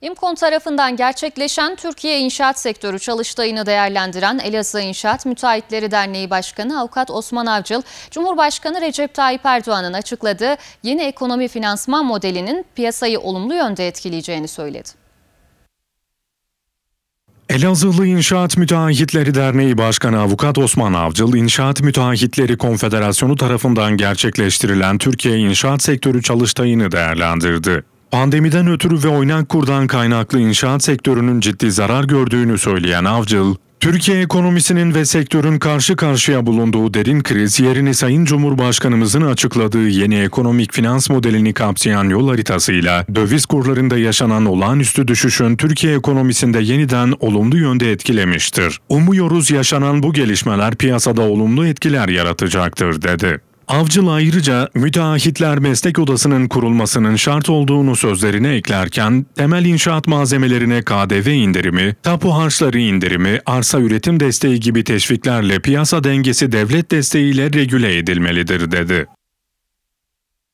İMKON tarafından gerçekleşen Türkiye İnşaat Sektörü çalıştayını değerlendiren Elazığ İnşaat Müteahhitleri Derneği Başkanı Avukat Osman Avcıl, Cumhurbaşkanı Recep Tayyip Erdoğan'ın açıkladığı yeni ekonomi finansman modelinin piyasayı olumlu yönde etkileyeceğini söyledi. Elazığlı İnşaat Müteahhitleri Derneği Başkanı Avukat Osman Avcıl, İnşaat Müteahhitleri Konfederasyonu tarafından gerçekleştirilen Türkiye İnşaat Sektörü Çalıştayı'nı değerlendirdi. Pandemiden ötürü ve oynak kurdan kaynaklı inşaat sektörünün ciddi zarar gördüğünü söyleyen Avcıl, Türkiye ekonomisinin ve sektörün karşı karşıya bulunduğu derin kriz yerini Sayın Cumhurbaşkanımızın açıkladığı yeni ekonomik finans modelini kapsayan yol haritasıyla döviz kurlarında yaşanan olağanüstü düşüşün Türkiye ekonomisinde yeniden olumlu yönde etkilemiştir. Umuyoruz yaşanan bu gelişmeler piyasada olumlu etkiler yaratacaktır dedi. Avcıl ayrıca müteahhitler meslek odasının kurulmasının şart olduğunu sözlerine eklerken temel inşaat malzemelerine KDV indirimi, tapu harçları indirimi, arsa üretim desteği gibi teşviklerle piyasa dengesi devlet desteğiyle regüle edilmelidir dedi.